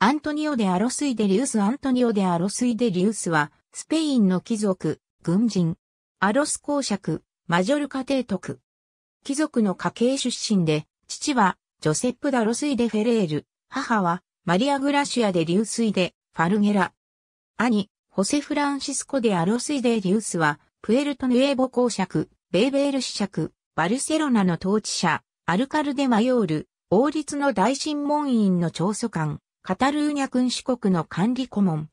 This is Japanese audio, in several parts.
アントニオ・デ・アロスイデリウスアントニオ・デ・アロスイデリウスは、スペインの貴族、軍人、アロス公爵、マジョルカ帝徳。貴族の家系出身で、父は、ジョセップ・ダ・ロスイデ・フェレール、母は、マリア・グラシア・デ・リウスイデ、ファルゲラ。兄、ホセ・フランシスコ・デ・アロスイデ・リウスは、プエルト・ヌエボ公爵、ベーベール子爵、バルセロナの統治者、アルカルデ・マヨール、王立の大審問員の長祖官。カタルーニャ君主国の管理顧問。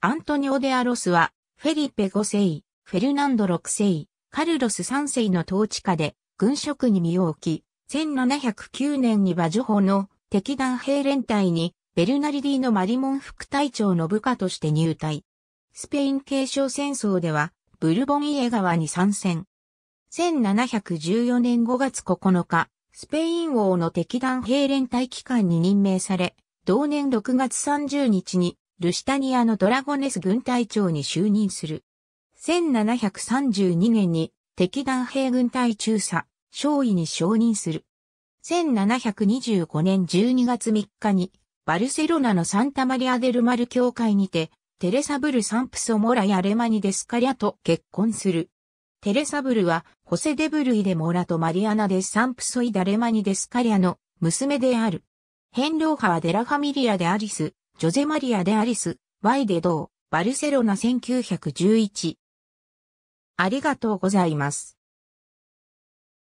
アントニオ・デ・アロスは、フェリペ5世、フェルナンド6世、カルロス3世の統治下で、軍職に身を置き、1709年にジ女ホの敵団兵連隊に、ベルナリディのマリモン副隊長の部下として入隊。スペイン継承戦争では、ブルボン家川に参戦。1714年5月9日、スペイン王の敵団兵連隊機関に任命され、同年6月30日に、ルシタニアのドラゴネス軍隊長に就任する。1732年に、敵団兵軍隊中佐、少尉に承認する。1725年12月3日に、バルセロナのサンタマリアデルマル教会にて、テレサブル・サンプソ・モラやレマニ・デスカリャと結婚する。テレサブルは、ホセ・デブルイ・デ・モラとマリアナ・デ・サンプソイ・ダ・レマニ・デスカリャの娘である。ヘンローハはデラファミリアでアリス、ジョゼマリアでアリス、ワイデドー、バルセロナ1911。ありがとうございます。